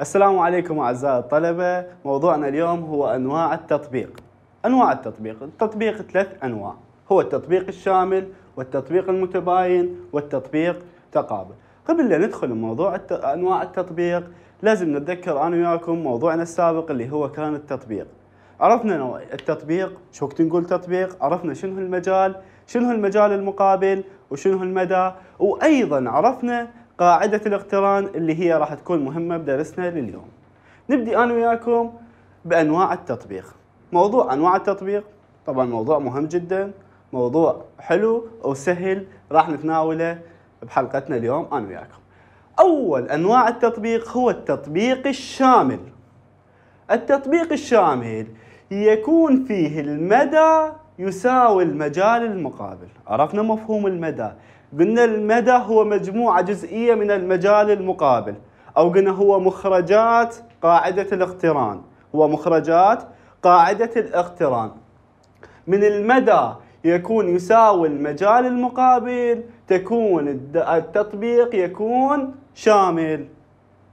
السلام عليكم أعزائي الطلبة موضوعنا اليوم هو أنواع التطبيق أنواع التطبيق التطبيق ثلاث أنواع هو التطبيق الشامل والتطبيق المتباين والتطبيق تقابل قبل لا ندخل موضوع الت... أنواع التطبيق لازم نتذكر أنا وياكم موضوعنا السابق اللي هو كان التطبيق عرفنا نوع التطبيق شو وقت نقول تطبيق عرفنا شنو المجال شنو المجال المقابل وشنو المدى وأيضا عرفنا قاعدة الاقتران اللي هي راح تكون مهمة بدرسنا لليوم نبدي أنا وياكم بأنواع التطبيق موضوع أنواع التطبيق طبعا موضوع مهم جدا موضوع حلو وسهل راح نتناوله بحلقتنا اليوم أنا وياكم أول أنواع التطبيق هو التطبيق الشامل التطبيق الشامل يكون فيه المدى يساوي المجال المقابل عرفنا مفهوم المدى قلنا المدى هو مجموعة جزئية من المجال المقابل أو قلنا هو مخرجات قاعدة الاقتران هو مخرجات قاعدة الاقتران من المدى يكون يساوي المجال المقابل تكون التطبيق يكون شامل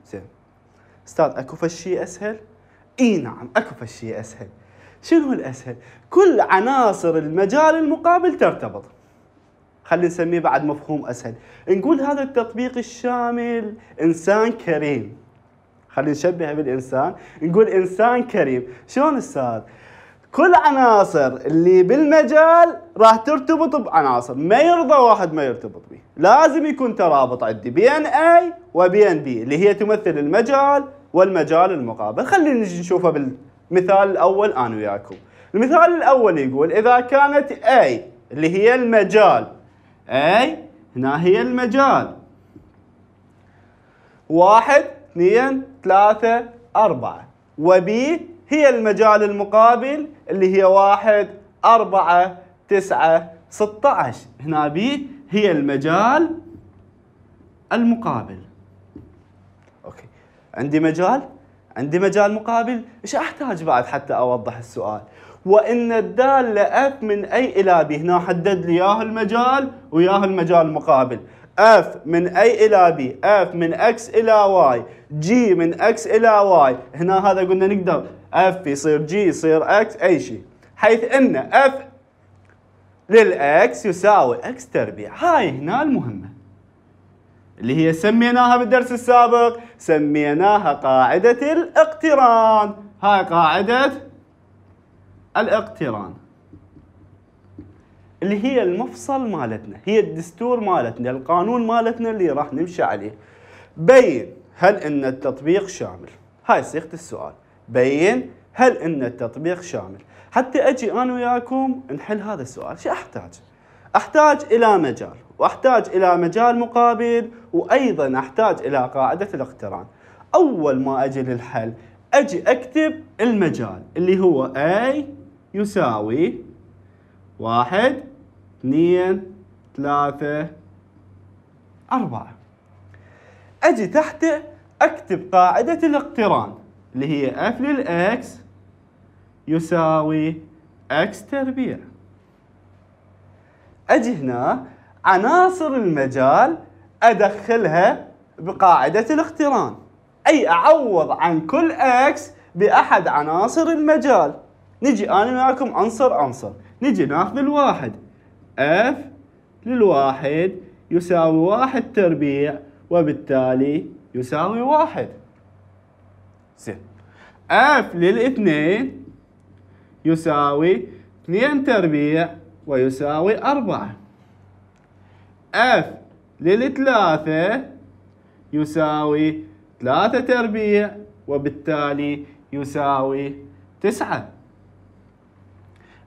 زين استاذ اكو فشي اسهل اي نعم اكو فشي اسهل شنو الاسهل كل عناصر المجال المقابل ترتبط خلينا نسميه بعد مفهوم اسهل نقول هذا التطبيق الشامل انسان كريم خلينا نشبهه بالانسان نقول انسان كريم شلون استاذ كل عناصر اللي بالمجال راح ترتبط بعناصر ما يرضى واحد ما يرتبط به لازم يكون ترابط عندي بين اي وبين بي اللي هي تمثل المجال والمجال المقابل خلينا نشوفها بالمثال الاول انا وياكم المثال الاول يقول اذا كانت اي اللي هي المجال أي هنا هي المجال واحد اثنين ثلاثة أربعة وبي هي المجال المقابل اللي هي واحد أربعة تسعة ستة عشر هنا بي هي المجال المقابل أوكي عندي مجال عندي مجال مقابل ايش احتاج بعد حتى اوضح السؤال وان الداله اف من اي الى بي هنا حدد لي ياه المجال وياه المجال المقابل اف من اي الى بي اف من اكس الى واي جي من اكس الى واي هنا هذا قلنا نقدر اف يصير جي يصير اكس اي شيء حيث ان اف للاكس يساوي اكس تربيع هاي هنا المهمه اللي هي سميناها بالدرس السابق سميناها قاعده الاقتران هاي قاعده الاقتران اللي هي المفصل مالتنا هي الدستور مالتنا القانون مالتنا اللي راح نمشي عليه بين هل ان التطبيق شامل هاي صيغه السؤال بين هل ان التطبيق شامل حتى اجي انا وياكم نحل هذا السؤال شو احتاج احتاج الى مجال واحتاج الى مجال مقابل وايضا احتاج الى قاعده الاقتران اول ما اجي للحل اجي اكتب المجال اللي هو اي يساوي واحد اثنين ثلاثة أربعة أجي تحته أكتب قاعدة الاقتران اللي هي F للx يساوي X تربيع أجي هنا عناصر المجال أدخلها بقاعدة الاقتران أي أعوض عن كل X بأحد عناصر المجال نجي أنا وياكم عنصر عنصر نجي ناخذ الواحد اف للواحد يساوي واحد تربيع وبالتالي يساوي واحد زين اف للاثنين يساوي اثنين تربيع ويساوي أربعة اف للثلاثة يساوي ثلاثة تربيع وبالتالي يساوي تسعة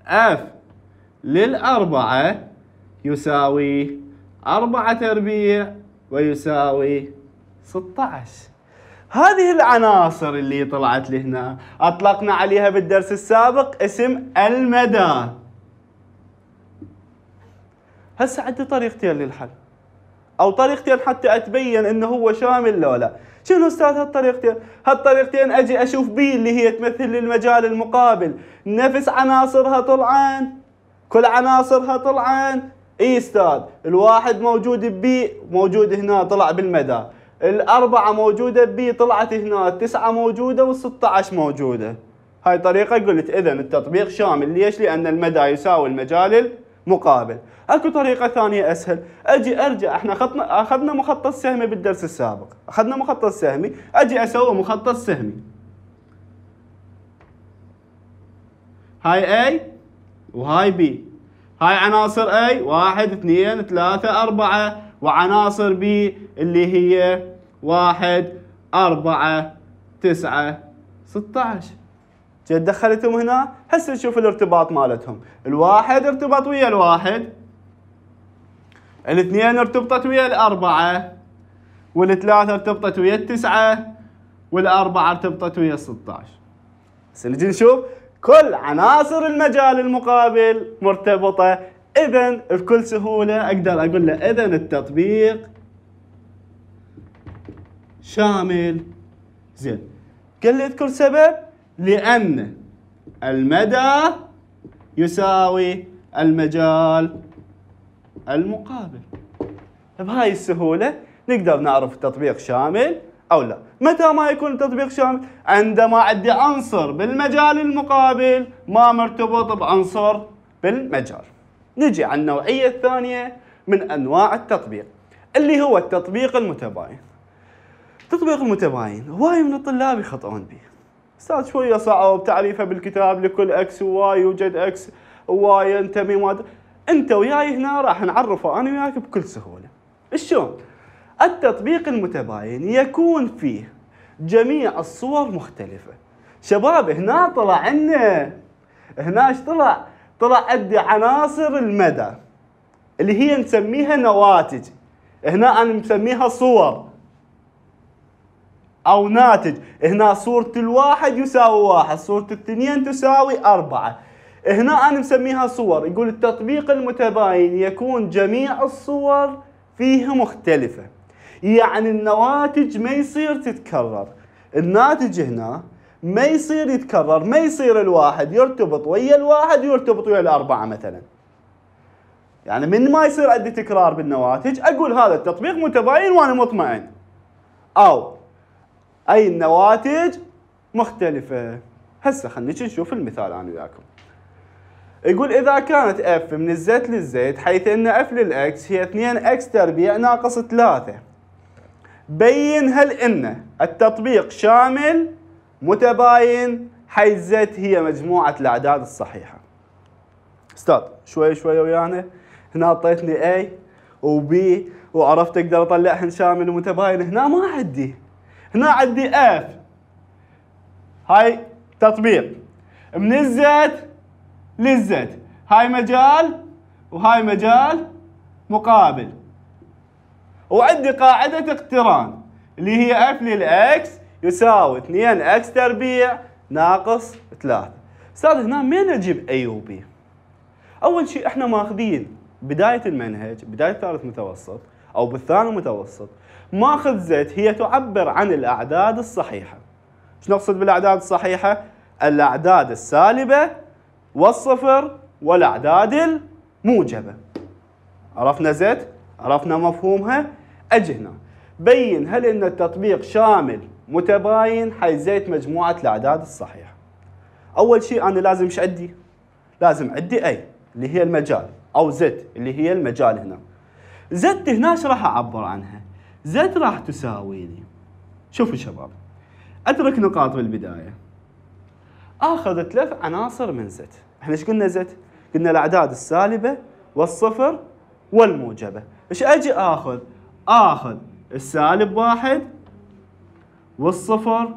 اف للأربعة يساوي أربعة تربيع ويساوي 16 هذه العناصر اللي طلعت لهنا أطلقنا عليها بالدرس السابق اسم المدى هسه عندي طريقتين للحل او طريقتين حتى اتبين انه هو شامل لو لا شنو استاذ هالطريقتين هالطريقتين اجي اشوف بي اللي هي تمثل للمجال المقابل نفس عناصرها طلعان كل عناصرها طلعان اي استاذ الواحد موجود ببي موجود هنا طلع بالمدى الأربعة موجودة بي طلعت هنا التسعة موجودة والستة عشر موجودة هاي طريقة قلت إذا التطبيق شامل ليش؟ لأن المدى يساوي المجال مقابل اكو طريقه ثانيه اسهل اجي ارجع احنا خطنا اخذنا مخطط سهمي بالدرس السابق اخذنا مخطط سهمي اجي اسوي مخطط سهمي هاي A وهاي B هاي عناصر A واحد اثنين ثلاثة اربعة وعناصر B اللي هي واحد أربعة تسعة ستة عشر دخلتهم هنا هسه نشوف الارتباط مالتهم الواحد ارتبط ويا الواحد الاثنين ارتبطت ويا الأربعة والثلاثة ارتبطت ويا التسعة والأربعة ارتبطت ويا ال16 هسه نجي نشوف كل عناصر المجال المقابل مرتبطة إذا بكل سهولة أقدر أقول له إذا التطبيق شامل زين قلت كل سبب لأن المدى يساوي المجال المقابل بهاي السهولة نقدر نعرف التطبيق شامل أو لا متى ما يكون التطبيق شامل عندما عندي عنصر بالمجال المقابل ما مرتبط بعنصر بالمجال نجي على النوعية الثانية من أنواع التطبيق اللي هو التطبيق المتباين التطبيق المتباين هواي من الطلاب يخطئون به استاذ شويه صعب تعريفه بالكتاب لكل اكس وواي يوجد اكس وواي ينتمي ما انت وياي هنا راح نعرفه انا وياك بكل سهوله. شلون؟ التطبيق المتباين يكون فيه جميع الصور مختلفه. شباب هنا طلع عنا هنا ايش طلع؟ طلع عندي عناصر المدى اللي هي نسميها نواتج. هنا انا مسميها صور. أو ناتج هنا صورة الواحد يساوي واحد صورة الاثنين تساوي أربعة هنا أنا مسميها صور يقول التطبيق المتباين يكون جميع الصور فيها مختلفة يعني النواتج ما يصير تتكرر الناتج هنا ما يصير يتكرر ما يصير الواحد يرتبط ويا الواحد يرتبط ويا الأربعة مثلا يعني من ما يصير عندي تكرار بالنواتج أقول هذا التطبيق متباين وأنا مطمئن أو أي النواتج مختلفة هسه خلينا نشوف المثال أنا وياكم يقول إذا كانت اف من الزيت للزيت حيث أن اف للإكس هي 2X تربيع ناقص 3 بين هل أن التطبيق شامل متباين حيث زيت هي مجموعة الأعداد الصحيحة استاذ شوي شوي ويانا هنا اعطيتني اي وبي وعرفت اقدر اطلعهن شامل ومتباين هنا ما عندي هنا عندي اف هاي تطبيق من الزد للزد هاي مجال وهاي مجال مقابل وعندي قاعدة اقتران اللي هي اف للاكس يساوي 2 اكس تربيع ناقص 3 استاذ هنا من اجيب اي وبي؟ اول شيء احنا ماخذين بداية المنهج بداية ثالث متوسط او بالثاني متوسط ماخذ زيت هي تعبر عن الأعداد الصحيحة شو نقصد بالأعداد الصحيحة؟ الأعداد السالبة والصفر والأعداد الموجبة عرفنا زيت؟ عرفنا مفهومها؟ أجهنا بين هل أن التطبيق شامل متباين حيث زيت مجموعة الأعداد الصحيحة أول شيء أنا لازم ايش عندي؟ لازم عندي أي اللي هي المجال أو زد اللي هي المجال هنا زد هنا راح أعبر عنها زد راح تساوي شوفوا شباب أترك نقاط بالبداية آخذ ثلاث عناصر من زد احنا ايش قلنا زد؟ قلنا الأعداد السالبة والصفر والموجبة ايش أجي آخذ؟ آخذ السالب واحد والصفر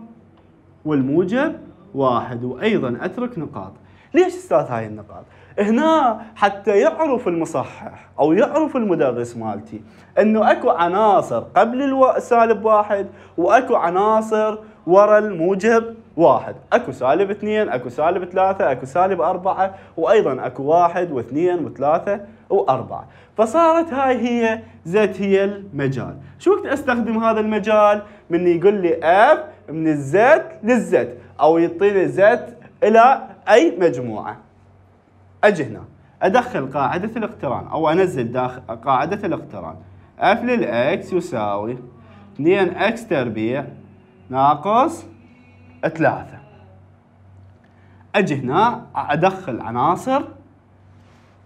والموجب واحد وأيضا أترك نقاط ليش استاذ هاي النقاط؟ هنا حتى يعرف المصحح او يعرف المدرس مالتي انه اكو عناصر قبل السالب واحد واكو عناصر ورا الموجب واحد اكو سالب اثنين اكو سالب ثلاثة اكو سالب اربعة وايضا اكو واحد واثنين وثلاثة واربعة فصارت هاي هي زد هي المجال شو وقت استخدم هذا المجال من يقول لي أب من الزد للزد، او يعطيني زد الى اي مجموعة اجي هنا ادخل قاعده الاقتران او انزل داخل قاعده الاقتران اف للاكس يساوي 2 اكس تربيع ناقص 3 اجي هنا ادخل عناصر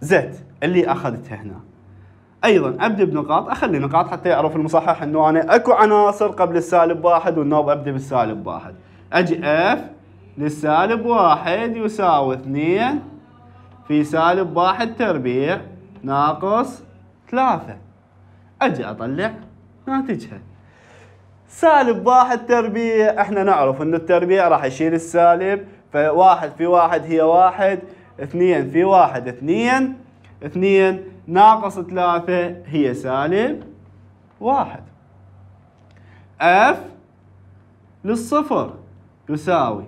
زد اللي اخذتها هنا ايضا ابدا بنقاط اخلي نقاط حتى يعرف المصحح انه انا اكو عناصر قبل السالب واحد والنوب ابدا بالسالب واحد اجي اف للسالب واحد يساوي 2 في سالب واحد تربيع ناقص ثلاثة أجي أطلع ناتجها سالب واحد تربيع احنا نعرف ان التربيع راح يشيل السالب فواحد في واحد هي واحد اثنين في واحد اثنين اثنين ناقص ثلاثة هي سالب واحد اف للصفر يساوي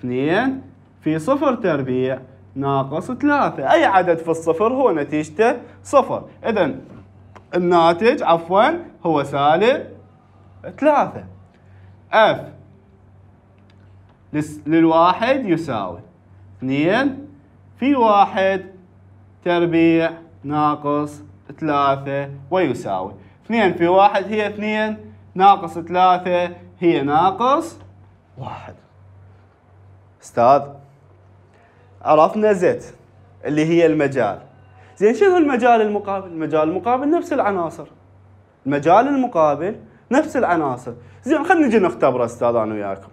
اثنين في صفر تربيع ناقص 3 أي عدد في الصفر هو نتيجته صفر إذا الناتج عفوا هو سالب 3 اف للواحد يساوي 2 في واحد تربيع ناقص 3 ويساوي 2 في واحد هي 2 ناقص 3 هي ناقص 1 استاذ عرفنا زد اللي هي المجال زين شنو المجال المقابل المجال المقابل نفس العناصر المجال المقابل نفس العناصر زين خلينا نجي نختبره استاذ انا وياكم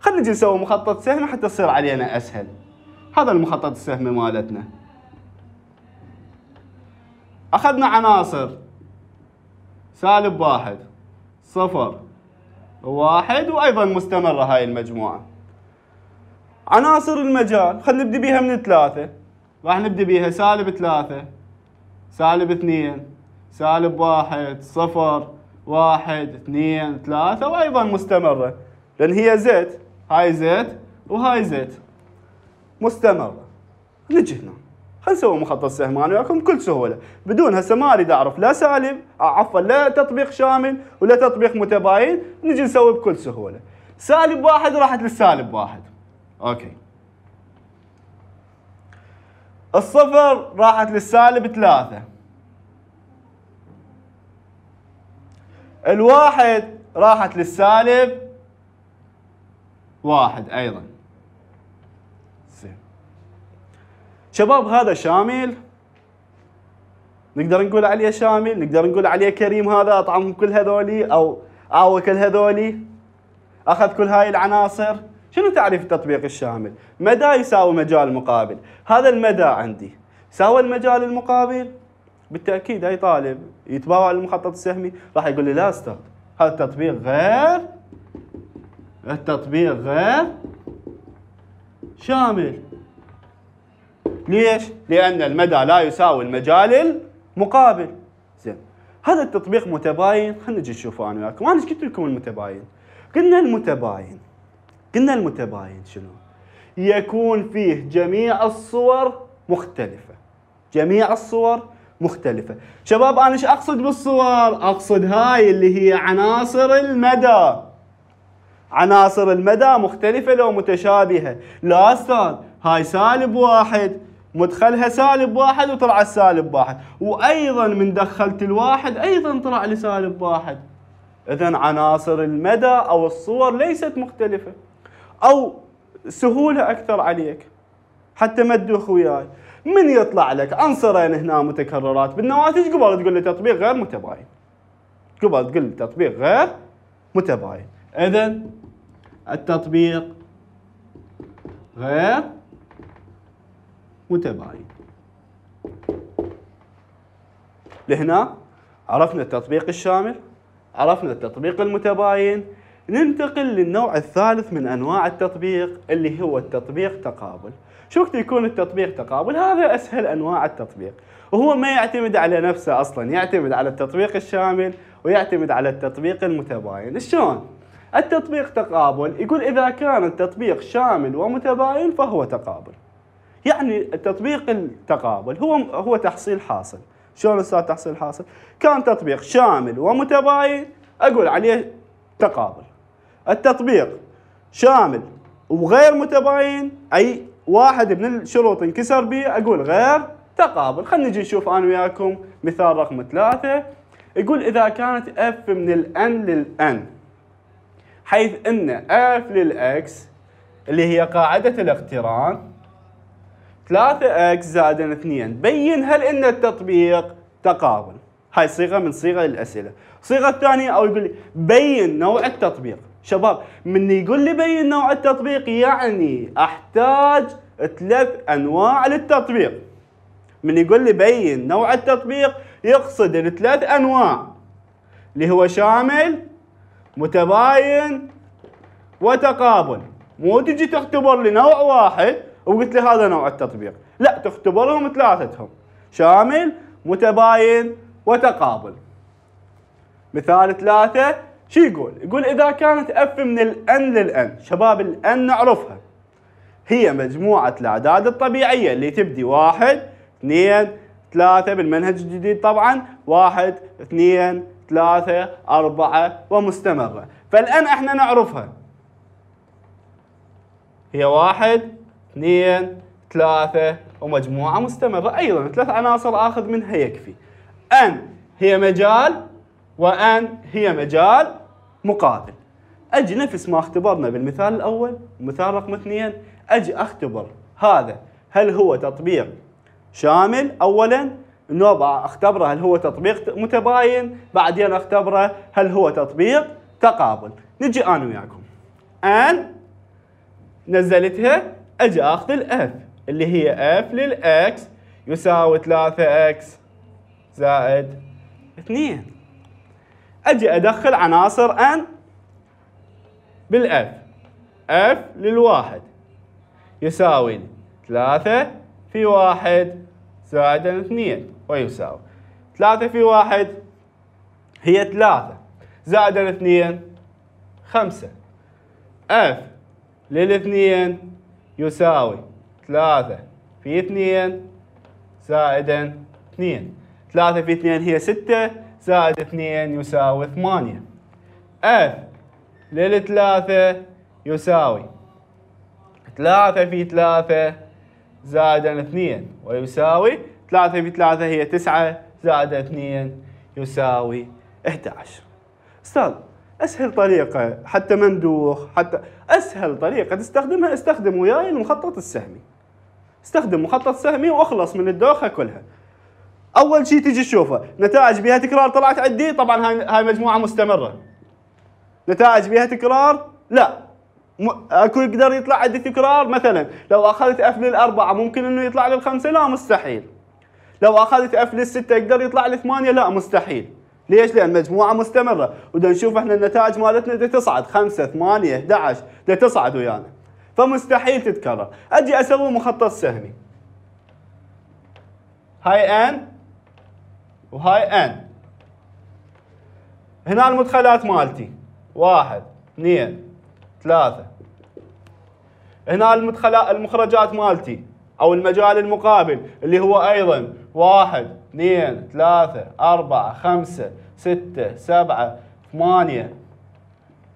خلينا نجي نسوي مخطط سهم حتى تصير علينا اسهل هذا المخطط السهمي مالتنا اخذنا عناصر سالب واحد صفر واحد وايضا مستمره هاي المجموعه عناصر المجال خلينا نبدي بيها من ثلاثة راح نبدي بيها سالب ثلاثة سالب اثنين سالب واحد صفر واحد اثنين ثلاثة وأيضا مستمرة لأن هي زيت هاي زيت وهاي زيت مستمرة نجي هنا خلينا نسوي مخطط سهمان وياكم بكل سهوله بدون هسه ما اريد اعرف لا سالب عفوا لا تطبيق شامل ولا تطبيق متباين نجي نسوي بكل سهوله سالب واحد راحت للسالب واحد اوكي الصفر راحت للسالب ثلاثة الواحد راحت للسالب واحد ايضا زين شباب هذا شامل نقدر نقول عليه شامل نقدر نقول عليه كريم هذا اطعمهم كل هذولي او اعوى كل هذولي اخذ كل هاي العناصر شنو تعريف التطبيق الشامل؟ مدى يساوي مجال مقابل، هذا المدى عندي، ساوى المجال المقابل؟ بالتاكيد اي طالب يتباوع المخطط السهمي راح يقول لي لا استاذ هذا التطبيق غير التطبيق غير شامل ليش؟ لأن المدى لا يساوي المجال المقابل زين هذا التطبيق متباين خلينا نجي نشوفه أنا وياكم أنا ايش قلت لكم المتباين قلنا المتباين قلنا المتباين شنو؟ يكون فيه جميع الصور مختلفة جميع الصور مختلفة شباب أنا ايش أقصد بالصور؟ أقصد هاي اللي هي عناصر المدى عناصر المدى مختلفة لو متشابهة لا أستاذ هاي سالب واحد مدخلها سالب واحد وطلع سالب واحد وأيضا من دخلت الواحد أيضا طلع لسالب واحد إذا عناصر المدى أو الصور ليست مختلفة او سهوله اكثر عليك حتى ما تدوخ وياي من يطلع لك عنصرين هنا متكررات بالنواتج قبل تقول لي تطبيق غير متباين قبل تقول لي تطبيق غير متباين اذا التطبيق غير متباين لهنا عرفنا التطبيق الشامل عرفنا التطبيق المتباين ننتقل للنوع الثالث من انواع التطبيق اللي هو التطبيق تقابل شو وقت يكون التطبيق تقابل هذا اسهل انواع التطبيق وهو ما يعتمد على نفسه اصلا يعتمد على التطبيق الشامل ويعتمد على التطبيق المتباين شلون التطبيق تقابل يقول اذا كان التطبيق شامل ومتباين فهو تقابل يعني التطبيق التقابل هو هو تحصيل حاصل شلون استاذ تحصيل حاصل كان تطبيق شامل ومتباين اقول عليه تقابل التطبيق شامل وغير متباين اي واحد من الشروط انكسر به اقول غير تقابل خلينا نجي نشوف انا وياكم مثال رقم ثلاثة يقول اذا كانت اف من الان للان حيث ان اف للاكس اللي هي قاعدة الاقتران 3 اكس زائد 2 بين هل ان التطبيق تقابل هاي صيغة من صيغة الاسئلة الصيغة الثانية او يقول لي بين نوع التطبيق شباب من يقول لي بين نوع التطبيق يعني احتاج ثلاث انواع للتطبيق من يقول لي بين نوع التطبيق يقصد الثلاث انواع اللي هو شامل متباين وتقابل مو تجي تختبر لي نوع واحد وقلت لي هذا نوع التطبيق لا تختبرهم ثلاثتهم شامل متباين وتقابل مثال ثلاثة شو يقول؟ يقول إذا كانت اف من الان N شباب N نعرفها هي مجموعة الأعداد الطبيعية اللي تبدي واحد اثنين ثلاثة بالمنهج الجديد طبعا واحد اثنين ثلاثة أربعة ومستمرة فالآن احنا نعرفها هي واحد اثنين ثلاثة ومجموعة مستمرة أيضا ثلاث عناصر آخذ منها يكفي أن هي مجال وأن هي مجال مقابل اجي نفس ما اختبرنا بالمثال الاول مثال رقم اثنين اجي اختبر هذا هل هو تطبيق شامل اولا نوبة اختبره هل هو تطبيق متباين بعدين اختبره هل هو تطبيق تقابل نجي انا وياكم ان نزلتها اجي اخذ الاف اللي هي اف للاكس يساوي 3 اكس زائد 2 اجي ادخل عناصر ان بالاف اف للواحد يساوي ثلاثة في واحد زائد اثنين ويساوي ثلاثة في واحد هي ثلاثة زائد اثنين خمسة اف للاثنين يساوي ثلاثة في اثنين زائد اثنين ثلاثة في اثنين هي ستة زائد 2 يساوي 8 اف للثلاثة يساوي 3 في 3 زائدا 2 ويساوي 3 في 3 هي 9 زائد 2 يساوي 11 استاذ اسهل طريقه حتى مندوخ حتى اسهل طريقه تستخدمها استخدم وياي المخطط السهمي استخدم مخطط سهمي واخلص من الدوخه كلها اول شيء تجي تشوفه نتائج بها تكرار طلعت عندي طبعا هاي هاي مجموعه مستمره نتائج بها تكرار لا م... اكو يقدر يطلع عندي تكرار مثلا لو اخذت اف للاربعه ممكن انه يطلع للخمسه لا مستحيل لو اخذت اف للسته يقدر يطلع للثمانيه لا مستحيل ليش؟ لان مجموعه مستمره ودا نشوف احنا النتائج مالتنا دا تصعد 5 8 11 دا تصعد ويانا يعني. فمستحيل تتكرر اجي اسوي مخطط سهمي هاي ان وهاي ان هنا المدخلات مالتي واحد اثنين ثلاثة هنا المدخلات المخرجات مالتي او المجال المقابل اللي هو ايضا واحد اثنين ثلاثة أربعة خمسة ستة سبعة ثمانية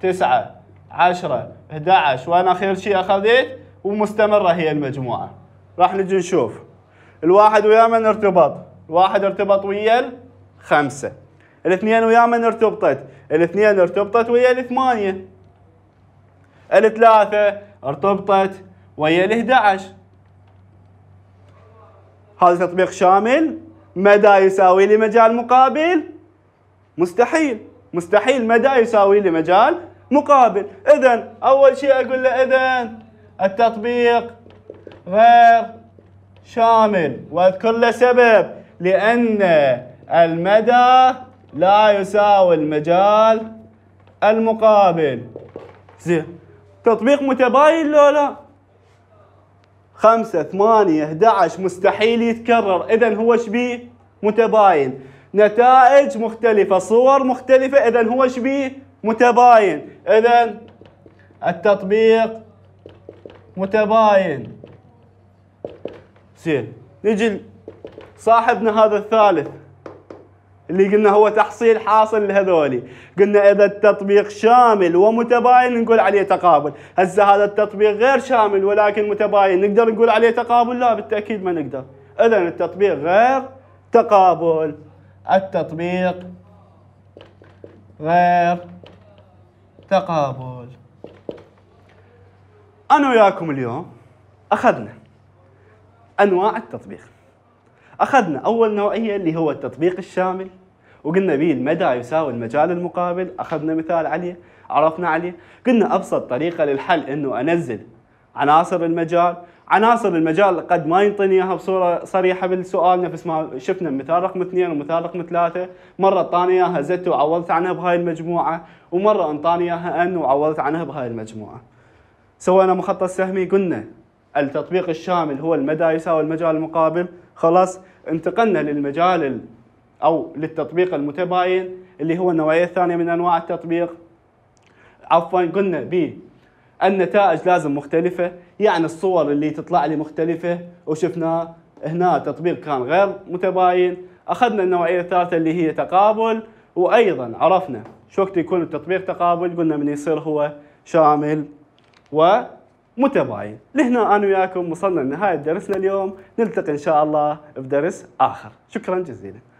تسعة عشرة 11 وانا اخر شيء اخذت ومستمرة هي المجموعة راح نجي نشوف الواحد ويا من ارتبط واحد ارتبط ويا الخمسة الاثنين ويا من ارتبطت الاثنين ارتبطت ويا الثمانية الثلاثة ارتبطت ويا ال11 هذا تطبيق شامل مدى يساوي لي مجال مقابل مستحيل مستحيل مدى يساوي لي مجال مقابل اذا اول شيء اقول له اذا التطبيق غير شامل واذكر له سبب لأن المدى لا يساوي المجال المقابل زين تطبيق متباين لو لا خمسة ثمانية 11 مستحيل يتكرر إذا هو شبيه متباين نتائج مختلفة صور مختلفة إذا هو شبيه متباين إذا التطبيق متباين زين نجي صاحبنا هذا الثالث اللي قلنا هو تحصيل حاصل لهذولي قلنا اذا التطبيق شامل ومتباين نقول عليه تقابل هسه هذا التطبيق غير شامل ولكن متباين نقدر نقول عليه تقابل لا بالتاكيد ما نقدر اذا التطبيق غير تقابل التطبيق غير تقابل انا وياكم اليوم اخذنا انواع التطبيق أخذنا أول نوعية اللي هو التطبيق الشامل وقلنا به المدى يساوي المجال المقابل أخذنا مثال عليه عرفنا عليه قلنا أبسط طريقة للحل أنه أنزل عناصر المجال عناصر المجال قد ما ينطيني اياها بصوره صريحه بالسؤال نفس ما شفنا مثال رقم اثنين ومثال رقم ثلاثه مره انطاني اياها زت وعوضت عنها بهاي المجموعه ومره انطاني اياها ان وعوضت عنها بهاي المجموعه. سوينا مخطط سهمي قلنا التطبيق الشامل هو المدى يساوي المجال المقابل خلاص انتقلنا للمجال او للتطبيق المتباين اللي هو النوعيه الثانيه من انواع التطبيق عفوا قلنا ب النتائج لازم مختلفه يعني الصور اللي تطلع لي مختلفه وشفناه هنا تطبيق كان غير متباين اخذنا النوعيه الثالثه اللي هي تقابل وايضا عرفنا شو وقت يكون التطبيق تقابل قلنا من يصير هو شامل و متباين لهنا أنا وياكم وصلنا لنهاية درسنا اليوم نلتقي إن شاء الله بدرس آخر شكرا جزيلا